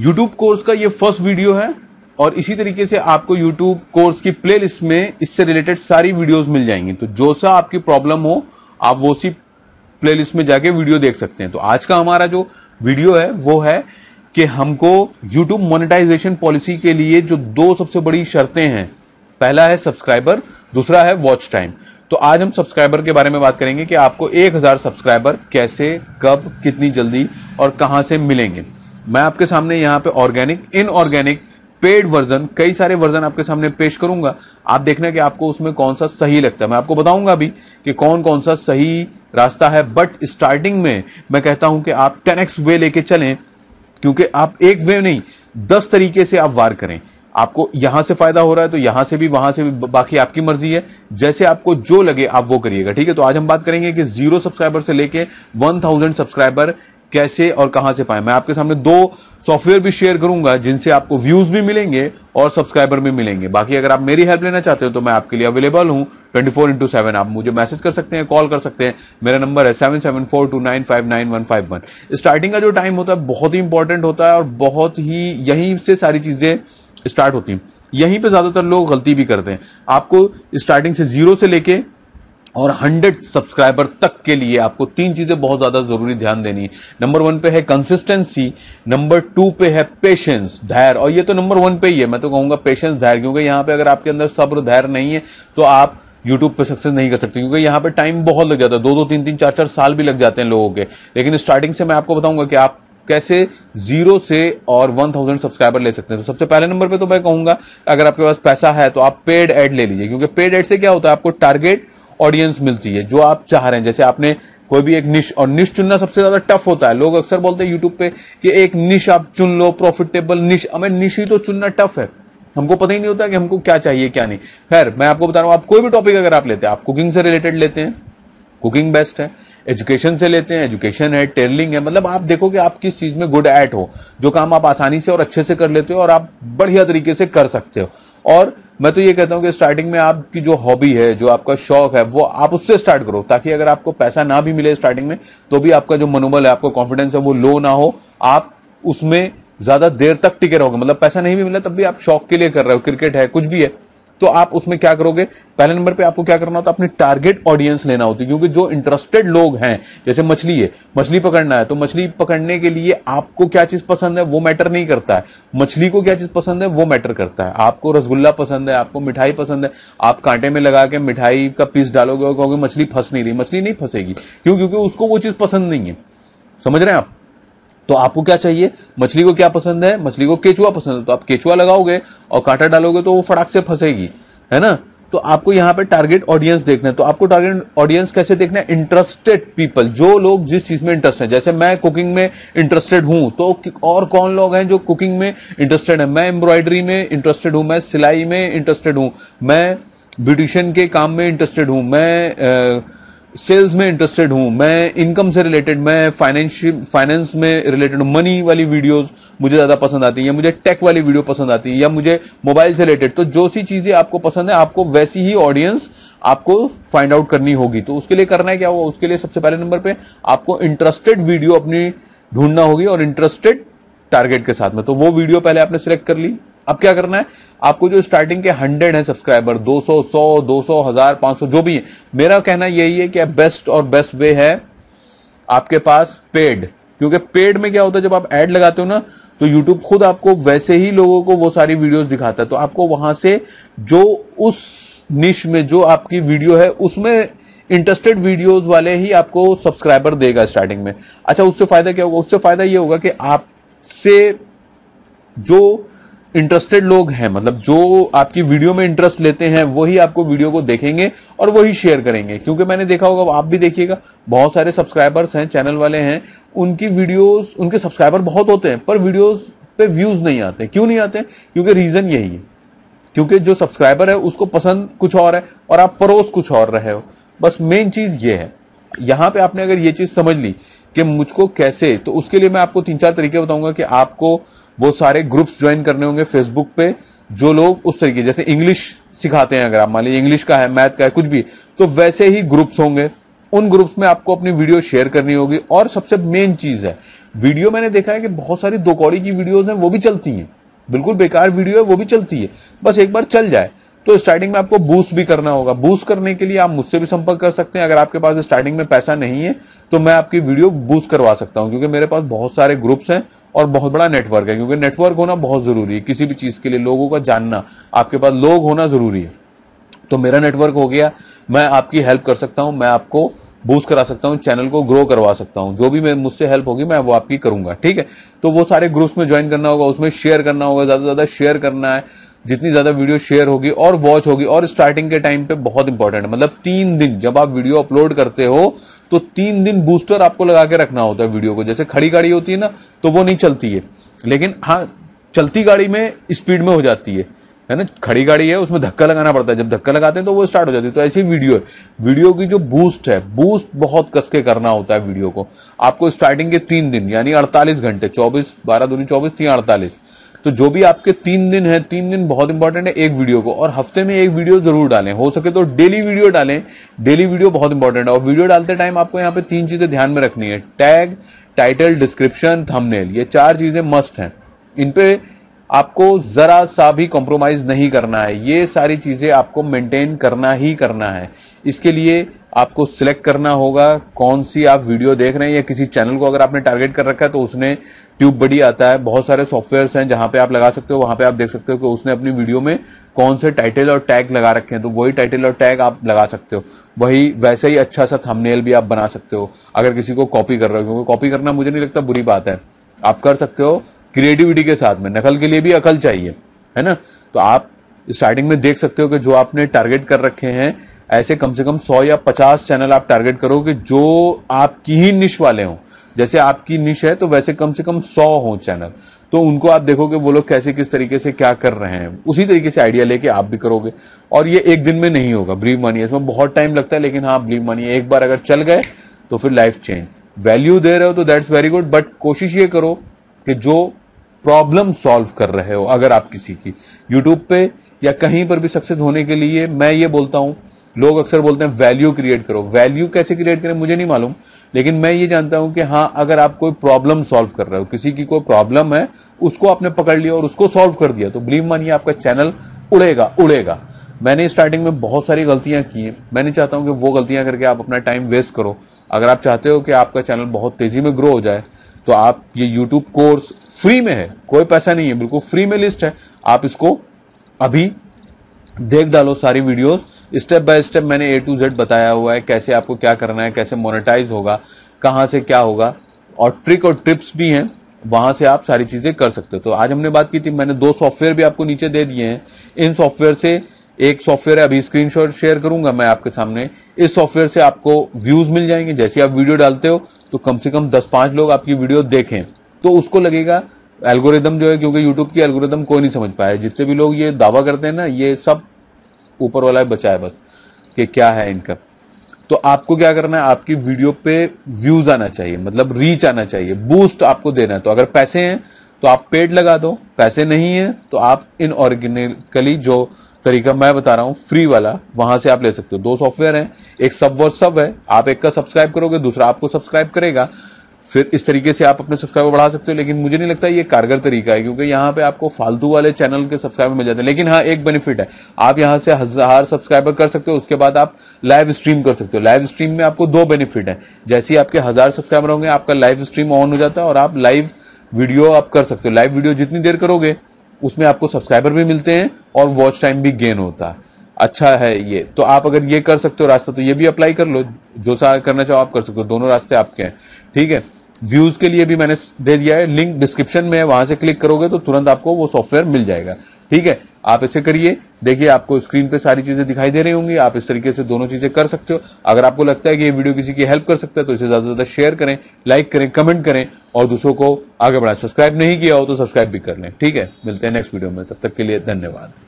YouTube course का ये first video है और इसी तरीके से आपको यूट्यूब कोर्स की प्ले लिस्ट में इससे रिलेटेड सारी वीडियोस मिल जाएंगी तो जो सा आपकी प्रॉब्लम हो आप वो सी प्ले लिस्ट में जाके वीडियो देख सकते हैं तो आज का हमारा जो वीडियो है वो है कि हमको यूट्यूब मोनेटाइजेशन पॉलिसी के लिए जो दो सबसे बड़ी शर्तें हैं पहला है सब्सक्राइबर दूसरा है वॉच टाइम तो आज हम सब्सक्राइबर के बारे में बात करेंगे कि आपको 1000 सब्सक्राइबर कैसे कब कितनी जल्दी और कहां से मिलेंगे मैं आपके सामने यहाँ पे ऑर्गेनिक इनऑर्गेनिक पेड वर्जन कई सारे वर्जन आपके सामने पेश करूंगा आप देखना कि आपको उसमें कौन सा सही लगता है मैं आपको बताऊंगा अभी कि कौन कौन सा सही रास्ता है बट स्टार्टिंग में मैं कहता हूं कि आप टेन एक्स वे लेके चलें क्योंकि आप एक वे नहीं दस तरीके से आप वार करें आपको यहां से फायदा हो रहा है तो यहां से भी वहां से भी बाकी आपकी मर्जी है जैसे आपको जो लगे आप वो करिएगा ठीक है तो आज हम बात करेंगे कि जीरो सब्सक्राइबर से लेके वन थाउजेंड सब्सक्राइबर कैसे और कहां से पाए मैं आपके सामने दो सॉफ्टवेयर भी शेयर करूंगा जिनसे आपको व्यूज भी मिलेंगे और सब्सक्राइबर भी मिलेंगे बाकी अगर आप मेरी हेल्प लेना चाहते हो तो मैं आपके लिए अवेलेबल हूं 24 फोर इंटू सेवन आप मुझे मैसेज कर सकते हैं कॉल कर सकते हैं मेरा नंबर है seven seven four two nine five nine one five one starting का जो टाइम होता है बहुत ही इंपॉर्टेंट होता है और बहुत ही यहीं से सारी चीजें स्टार्ट होती हैं यहीं पे ज्यादातर लोग गलती भी करते हैं आपको स्टार्टिंग से जीरो से लेके और 100 सब्सक्राइबर तक के लिए आपको तीन चीजें बहुत ज्यादा जरूरी ध्यान देनी है नंबर वन पे है कंसिस्टेंसी नंबर टू पे है पेशेंस धैर्य और ये तो नंबर वन पे ही है मैं तो कहूंगा पेशेंस धैर्य क्योंकि यहां पे अगर आपके अंदर सब्र धैर्य नहीं है तो आप यूट्यूब पे सक्सेस नहीं कर सकते क्योंकि यहाँ पे टाइम बहुत लग जाता है दो दो तीन तीन चार चार साल भी लग जाते हैं लोगों के लेकिन स्टार्टिंग से मैं आपको बताऊंगा कि आप कैसे जीरो से और वन थाउजेंड सब्सक्राइबर ले सकते हैं तो सबसे पहले नंबर पे तो मैं कहूंगा अगर आपके पास पैसा है तो आप पेड एड ले लीजिए क्योंकि पेड एड से क्या होता है आपको टारगेट ऑडियंस मिलती है जो आप चाह रहे हैं जैसे आपने कोई भी एक निश और निश चुनना सबसे ज्यादा टफ होता है लोग अक्सर बोलते हैं यूट्यूब पे कि एक निश आप चुन लो प्रॉफिटेबल निश हमें निश ही तो चुनना टफ है हमको पता ही नहीं होता कि हमको क्या चाहिए क्या नहीं खैर मैं आपको बता रहा हूं आप कोई भी टॉपिक अगर आप लेते हैं आप कुकिंग से रिलेटेड लेते हैं कुकिंग बेस्ट है एजुकेशन से लेते हैं एजुकेशन है टेलरिंग है मतलब आप देखो कि आप किस चीज में गुड एट हो जो काम आप आसानी से और अच्छे से कर लेते हो और आप बढ़िया तरीके से कर सकते हो और मैं तो ये कहता हूं कि स्टार्टिंग में आपकी जो हॉबी है जो आपका शौक है वो आप उससे स्टार्ट करो ताकि अगर आपको पैसा ना भी मिले स्टार्टिंग में तो भी आपका जो मनोबल है आपका कॉन्फिडेंस है वो लो ना हो आप उसमें ज्यादा देर तक टिके रहोगे मतलब पैसा नहीं भी मिला तब भी आप शौक के लिए कर रहे हो क्रिकेट है कुछ भी है तो आप उसमें क्या करोगे पहले नंबर पे आपको क्या करना होता है अपनी टारगेट ऑडियंस लेना होती है क्योंकि जो इंटरेस्टेड लोग हैं जैसे मछली है मछली पकड़ना है तो मछली पकड़ने के लिए आपको क्या चीज पसंद है वो मैटर नहीं करता है मछली को क्या चीज पसंद है वो मैटर करता है आपको रसगुल्ला पसंद है आपको मिठाई पसंद है आप कांटे में लगा के मिठाई का पीस डालोगे और कहोगे मछली फंस नहीं रही मछली नहीं फंसेगी क्यों क्योंकि उसको वो चीज पसंद नहीं है समझ रहे हैं आप तो आपको क्या चाहिए मछली को क्या पसंद है मछली को केचुआ पसंद है तो आप केचुआ लगाओगे और कांटा डालोगे तो वो फटाक से फंसेगी है ना तो आपको यहाँ पे टारगेट ऑडियंस देखना है तो आपको टारगेट ऑडियंस कैसे देखना है इंटरेस्टेड पीपल जो लोग जिस चीज में इंटरेस्ट है जैसे मैं कुकिंग में इंटरेस्टेड हूं तो और कौन लोग हैं जो कुकिंग में इंटरेस्टेड है मैं एम्ब्रॉयडरी में इंटरेस्टेड हूं मैं सिलाई में इंटरेस्टेड हूं मैं ब्यूटिशियन के काम में इंटरेस्टेड हूं मैं आ, सेल्स में इंटरेस्टेड हूं मैं इनकम से रिलेटेड मैं फाइनेंशियल फाइनेंस में रिलेटेड मनी वाली वीडियोस मुझे ज्यादा पसंद आती है या मुझे टेक वाली वीडियो पसंद आती है या मुझे मोबाइल से रिलेटेड तो जो सी चीजें आपको पसंद है आपको वैसी ही ऑडियंस आपको फाइंड आउट करनी होगी तो उसके लिए करना है क्या होगा उसके लिए सबसे पहले नंबर पे आपको इंटरेस्टेड वीडियो अपनी ढूंढना होगी और इंटरेस्टेड टारगेट के साथ में तो वो वीडियो पहले आपने सिलेक्ट कर ली अब क्या करना है आपको जो स्टार्टिंग के हंड्रेड है सब्सक्राइबर 200, 100, 200, हजार 500 जो भी है मेरा कहना यही है कि बेस्ट और बेस्ट वे है आपके पास पेड क्योंकि पेड में क्या होता है जब आप एड लगाते हो ना तो यूट्यूब खुद आपको वैसे ही लोगों को वो सारी वीडियोस दिखाता है तो आपको वहां से जो उस निश में जो आपकी वीडियो है उसमें इंटरेस्टेड वीडियोस वाले ही आपको सब्सक्राइबर देगा स्टार्टिंग में अच्छा उससे फायदा क्या होगा उससे फायदा ये होगा कि आपसे जो इंटरेस्टेड लोग हैं मतलब जो आपकी वीडियो में इंटरेस्ट लेते हैं वही आपको वीडियो को देखेंगे और वही शेयर करेंगे क्योंकि मैंने देखा होगा आप भी देखिएगा बहुत सारे सब्सक्राइबर्स हैं चैनल वाले हैं उनकी वीडियोस उनके सब्सक्राइबर बहुत होते हैं पर वीडियोस पे व्यूज नहीं आते क्यों नहीं आते क्योंकि रीजन यही है क्योंकि जो सब्सक्राइबर है उसको पसंद कुछ और है और आप परोस कुछ और रहे हो बस मेन चीज ये है यहां पे आपने अगर ये चीज समझ ली कि मुझको कैसे तो उसके लिए मैं आपको तीन चार तरीके बताऊंगा कि आपको वो सारे ग्रुप्स ज्वाइन करने होंगे फेसबुक पे जो लोग उस तरीके जैसे इंग्लिश सिखाते हैं अगर आप मान लीजिए इंग्लिश का है मैथ का है कुछ भी तो वैसे ही ग्रुप्स होंगे उन ग्रुप्स में आपको अपनी वीडियो शेयर करनी होगी और सबसे मेन चीज है वीडियो मैंने देखा है कि बहुत सारी दो कौड़ी की वीडियोज हैं वो भी चलती हैं बिल्कुल बेकार वीडियो है वो भी चलती है बस एक बार चल जाए तो स्टार्टिंग में आपको बूस्ट भी करना होगा बूस्ट करने के लिए आप मुझसे भी संपर्क कर सकते हैं अगर आपके पास स्टार्टिंग में पैसा नहीं है तो मैं आपकी वीडियो बूस्ट करवा सकता हूं क्योंकि मेरे पास बहुत सारे ग्रुप्स हैं और बहुत बड़ा नेटवर्क है क्योंकि नेटवर्क होना बहुत जरूरी है किसी भी चीज के लिए लोगों का जानना आपके पास लोग होना जरूरी है तो मेरा नेटवर्क हो गया मैं आपकी हेल्प कर सकता हूं मैं आपको बूस्ट करा सकता हूं चैनल को ग्रो करवा सकता हूं जो भी मैं मुझसे हेल्प होगी मैं वो आपकी करूंगा ठीक है तो वो सारे ग्रुप्स में ज्वाइन करना होगा उसमें शेयर करना होगा ज्यादा से ज्यादा शेयर करना है जितनी ज्यादा वीडियो शेयर होगी और वॉच होगी और स्टार्टिंग के टाइम पे बहुत इंपॉर्टेंट है मतलब तीन दिन जब आप वीडियो अपलोड करते हो तो तीन दिन बूस्टर आपको लगा के रखना होता है वीडियो को जैसे खड़ी गाड़ी होती है ना तो वो नहीं चलती है लेकिन हाँ चलती गाड़ी में स्पीड में हो जाती है है ना खड़ी गाड़ी है उसमें धक्का लगाना पड़ता है जब धक्का लगाते हैं तो वो स्टार्ट हो जाती है तो ऐसी वीडियो है वीडियो की जो बूस्ट है बूस्ट बहुत कस के करना होता है वीडियो को आपको स्टार्टिंग के तीन दिन यानी अड़तालीस घंटे चौबीस बारह दूनी चौबीस तीन अड़तालीस तो जो भी आपके तीन दिन है तीन दिन बहुत इंपॉर्टेंट है एक वीडियो को और हफ्ते में एक वीडियो जरूर डालें हो सके तो डेली वीडियो डालें डेली वीडियो बहुत इंपॉर्टेंट है और वीडियो डालते टाइम आपको यहाँ पे तीन चीजें ध्यान में रखनी है टैग टाइटल डिस्क्रिप्शन थंबनेल ये चार चीजें मस्ट हैं इन पे आपको जरा सा भी कॉम्प्रोमाइज नहीं करना है ये सारी चीजें आपको मेंटेन करना ही करना है इसके लिए आपको सिलेक्ट करना होगा कौन सी आप वीडियो देख रहे हैं या किसी चैनल को अगर आपने टारगेट कर रखा है तो उसने ट्यूब बड़ी आता है बहुत सारे सॉफ्टवेयर हैं जहां पे आप लगा सकते हो वहां पे आप देख सकते हो कि उसने अपनी वीडियो में कौन से टाइटल और टैग लगा रखे हैं तो वही टाइटल और टैग आप लगा सकते हो वही वैसे ही अच्छा सा थंबनेल भी आप बना सकते हो अगर किसी को कॉपी कर रहे हो क्योंकि कॉपी करना मुझे नहीं लगता बुरी बात है आप कर सकते हो क्रिएटिविटी के साथ में नकल के लिए भी अकल चाहिए है ना तो आप स्टार्टिंग में देख सकते हो कि जो आपने टारगेट कर रखे हैं ऐसे कम से कम सौ या पचास चैनल आप टारगेट करो कि जो आपकी ही निश वाले हों जैसे आपकी निश है तो वैसे कम से कम सौ हो चैनल तो उनको आप देखोगे वो लोग कैसे किस तरीके से क्या कर रहे हैं उसी तरीके से आइडिया लेके आप भी करोगे और ये एक दिन में नहीं होगा ब्लीव मनी इसमें बहुत टाइम लगता है लेकिन हाँ ब्लीव मनी एक बार अगर चल गए तो फिर लाइफ चेंज वैल्यू दे रहे हो तो दैट्स वेरी गुड बट कोशिश ये करो कि जो प्रॉब्लम सॉल्व कर रहे हो अगर आप किसी की यूट्यूब पे या कहीं पर भी सक्सेस होने के लिए मैं ये बोलता हूं लोग अक्सर बोलते हैं वैल्यू क्रिएट करो वैल्यू कैसे क्रिएट करें मुझे नहीं मालूम लेकिन मैं ये जानता हूं कि हाँ अगर आप कोई प्रॉब्लम सॉल्व कर रहे हो किसी की कोई प्रॉब्लम है उसको आपने पकड़ लिया और उसको सॉल्व कर दिया तो बिलीव मानिए आपका चैनल उड़ेगा उड़ेगा मैंने स्टार्टिंग में बहुत सारी गलतियां की हैं मैं नहीं चाहता हूं कि वो गलतियां करके आप अपना टाइम वेस्ट करो अगर आप चाहते हो कि आपका चैनल बहुत तेजी में ग्रो हो जाए तो आप ये यूट्यूब कोर्स फ्री में है कोई पैसा नहीं है बिल्कुल फ्री में लिस्ट है आप इसको अभी देख डालो सारी वीडियोज स्टेप बाय स्टेप मैंने ए टू जेड बताया हुआ है कैसे आपको क्या करना है कैसे मोनेटाइज होगा कहाँ से क्या होगा और ट्रिक और ट्रिप्स भी हैं वहां से आप सारी चीजें कर सकते हो तो आज हमने बात की थी मैंने दो सॉफ्टवेयर भी आपको नीचे दे दिए हैं इन सॉफ्टवेयर से एक सॉफ्टवेयर है अभी स्क्रीन शेयर करूंगा मैं आपके सामने इस सॉफ्टवेयर से आपको व्यूज मिल जाएंगे जैसे आप वीडियो डालते हो तो कम से कम दस पांच लोग आपकी वीडियो देखें तो उसको लगेगा एल्गोरिदम जो है क्योंकि यूट्यूब की एल्गोरिदम कोई नहीं समझ पाया जितने भी लोग ये दावा करते हैं ना ये सब ऊपर वाला है बचा है बस कि क्या है इनका तो आपको क्या करना है आपकी वीडियो पे व्यूज आना चाहिए मतलब रीच आना चाहिए बूस्ट आपको देना है तो अगर पैसे हैं तो आप पेड लगा दो पैसे नहीं है तो आप इन ऑर्गेनिकली जो तरीका मैं बता रहा हूं फ्री वाला वहां से आप ले सकते हो दो सॉफ्टवेयर हैं एक सब वो सब है आप एक का सब्सक्राइब करोगे दूसरा आपको सब्सक्राइब करेगा फिर इस तरीके से आप अपने सब्सक्राइबर बढ़ा सकते हो लेकिन मुझे नहीं लगता ये कारगर तरीका है क्योंकि यहाँ पे आपको फालतू वाले चैनल के सब्सक्राइबर मिल जाते हैं लेकिन हाँ एक बेनिफिट है आप यहाँ से हजार सब्सक्राइबर कर सकते हो उसके बाद आप लाइव स्ट्रीम कर सकते हो लाइव स्ट्रीम में आपको दो बेनिफिट है जैसे ही आपके हजार सब्सक्राइबर होंगे आपका लाइव स्ट्रीम ऑन हो जाता है और आप लाइव वीडियो आप कर सकते हो लाइव वीडियो जितनी देर करोगे उसमें आपको सब्सक्राइबर भी मिलते हैं और वॉच टाइम भी गेन होता है अच्छा है ये तो आप अगर ये कर सकते हो रास्ता तो ये भी अप्लाई कर लो जो सा करना चाहो आप कर सकते हो दोनों रास्ते आपके हैं ठीक है व्यूज के लिए भी मैंने दे दिया है लिंक डिस्क्रिप्शन में है वहां से क्लिक करोगे तो तुरंत आपको वो सॉफ्टवेयर मिल जाएगा ठीक है आप इसे करिए देखिए आपको स्क्रीन पे सारी चीजें दिखाई दे रही होंगी आप इस तरीके से दोनों चीजें कर सकते हो अगर आपको लगता है कि ये वीडियो किसी की हेल्प कर सकता है तो इसे ज्यादा से ज्यादा शेयर करें लाइक करें कमेंट करें और दूसरों को आगे बढ़ाएं सब्सक्राइब नहीं किया हो तो सब्सक्राइब भी कर लें ठीक है मिलते हैं नेक्स्ट वीडियो में तब तक के लिए धन्यवाद